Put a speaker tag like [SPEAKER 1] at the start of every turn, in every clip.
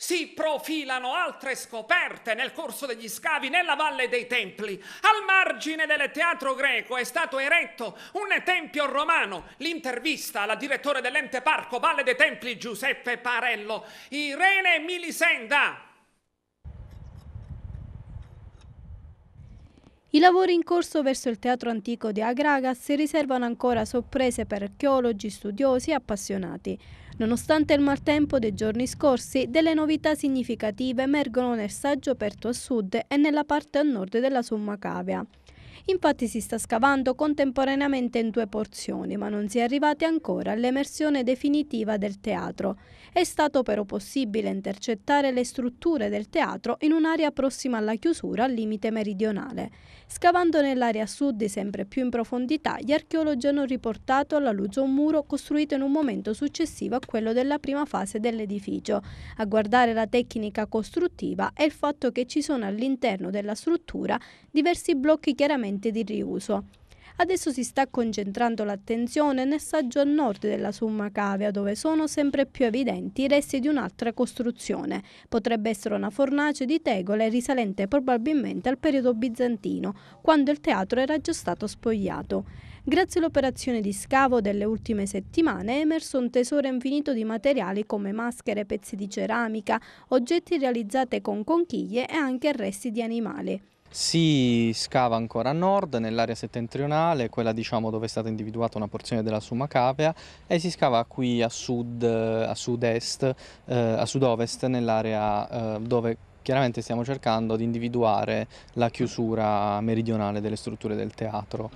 [SPEAKER 1] Si profilano altre scoperte nel corso degli scavi nella Valle dei Templi. Al margine del teatro greco è stato eretto un tempio romano. L'intervista alla direttore dell'ente parco Valle dei Templi Giuseppe Parello, Irene Milisenda.
[SPEAKER 2] I lavori in corso verso il teatro antico di Agraga si riservano ancora sorprese per archeologi, studiosi e appassionati. Nonostante il maltempo dei giorni scorsi, delle novità significative emergono nel saggio aperto a sud e nella parte a nord della Somma Cavea. Infatti si sta scavando contemporaneamente in due porzioni, ma non si è arrivati ancora all'emersione definitiva del teatro. È stato però possibile intercettare le strutture del teatro in un'area prossima alla chiusura al limite meridionale. Scavando nell'area sud sempre più in profondità, gli archeologi hanno riportato alla luce un muro costruito in un momento successivo a quello della prima fase dell'edificio. A guardare la tecnica costruttiva è il fatto che ci sono all'interno della struttura diversi blocchi chiaramente impianti di riuso. Adesso si sta concentrando l'attenzione nel saggio a nord della Summa Cavea, dove sono sempre più evidenti i resti di un'altra costruzione. Potrebbe essere una fornace di tegole risalente probabilmente al periodo bizantino, quando il teatro era già stato spogliato. Grazie all'operazione di scavo delle ultime settimane è emerso un tesoro infinito di materiali come maschere, pezzi di ceramica, oggetti realizzati con conchiglie e anche resti di animali.
[SPEAKER 3] Si
[SPEAKER 1] scava ancora a nord, nell'area settentrionale, quella diciamo, dove è stata individuata una porzione della Summa Cavea, e si scava qui a sud, a sud-est, eh, a sud-ovest, nell'area eh, dove chiaramente stiamo cercando di individuare la chiusura meridionale delle strutture del teatro.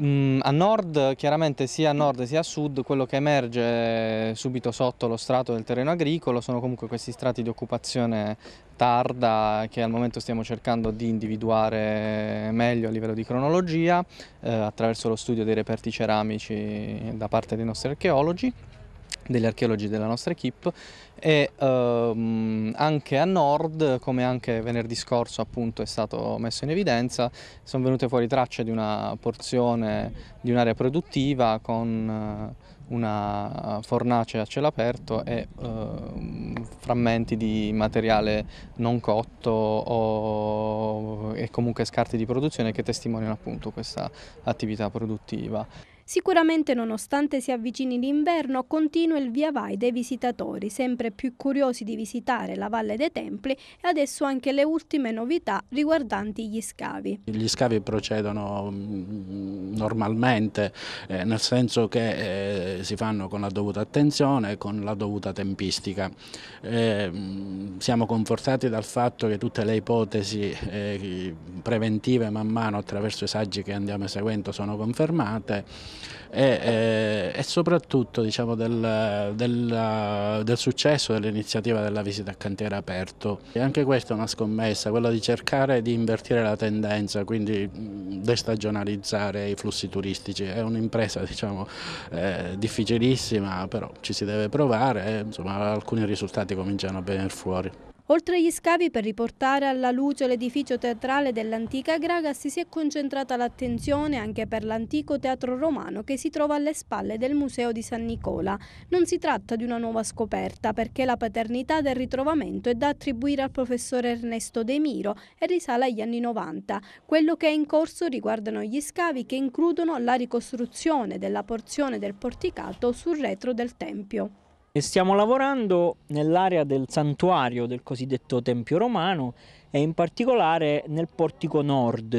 [SPEAKER 1] Mm, a nord, chiaramente sia a nord sia a sud, quello che emerge subito sotto lo strato del terreno agricolo sono comunque questi strati di occupazione tarda che al momento stiamo cercando di individuare meglio a livello di cronologia eh, attraverso lo studio dei reperti ceramici da parte dei nostri archeologi degli archeologi della nostra equip e ehm, anche a nord, come anche venerdì scorso appunto è stato messo in evidenza, sono venute fuori tracce di una porzione di un'area produttiva con eh, una fornace a cielo aperto e ehm, frammenti di materiale non cotto o, e comunque scarti di produzione che testimoniano appunto questa attività produttiva.
[SPEAKER 2] Sicuramente nonostante si avvicini l'inverno continua il via vai dei visitatori, sempre più curiosi di visitare la Valle dei Templi e adesso anche le ultime novità riguardanti gli scavi.
[SPEAKER 3] Gli scavi procedono mm, normalmente, eh, nel senso che eh, si fanno con la dovuta attenzione e con la dovuta tempistica. Eh, mm, siamo confortati dal fatto che tutte le ipotesi eh, preventive man mano attraverso i saggi che andiamo eseguendo sono confermate e, e soprattutto diciamo, del, del, del, successo dell'iniziativa della visita a cantiere aperto. E anche questa è una scommessa, quella di cercare di invertire la tendenza, quindi destagionalizzare i flussi turistici. È un'impresa diciamo, eh, difficilissima, però ci si deve provare e insomma, alcuni risultati cominciano a venire fuori.
[SPEAKER 2] Oltre agli scavi per riportare alla luce l'edificio teatrale dell'antica Gragas si è concentrata l'attenzione anche per l'antico teatro romano che si trova alle spalle del Museo di San Nicola. Non si tratta di una nuova scoperta perché la paternità del ritrovamento è da attribuire al professore Ernesto De Miro e risale agli anni 90. Quello che è in corso riguardano gli scavi che includono la ricostruzione della porzione del porticato sul retro del Tempio.
[SPEAKER 4] E stiamo lavorando nell'area del santuario del cosiddetto Tempio Romano e in particolare nel portico nord.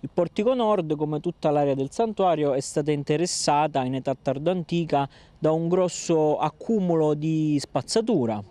[SPEAKER 4] Il portico nord, come tutta l'area del santuario, è stata interessata in età tardo antica da un grosso accumulo di spazzatura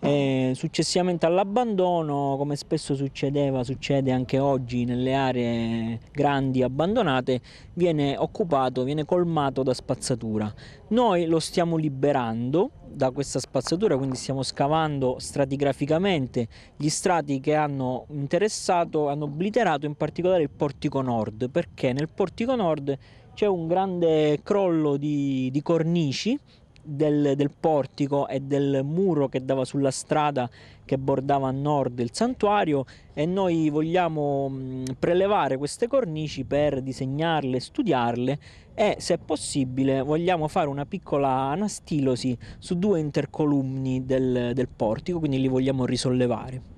[SPEAKER 4] e successivamente all'abbandono, come spesso succedeva, succede anche oggi nelle aree grandi abbandonate, viene occupato, viene colmato da spazzatura. Noi lo stiamo liberando da questa spazzatura, quindi stiamo scavando stratigraficamente gli strati che hanno interessato, hanno obliterato in particolare il portico nord, perché nel portico nord c'è un grande crollo di, di cornici del, del portico e del muro che dava sulla strada che bordava a nord il santuario e noi vogliamo mm, prelevare queste cornici per disegnarle, studiarle e se possibile vogliamo fare una piccola anastilosi su due intercolumni del, del portico, quindi li vogliamo risollevare.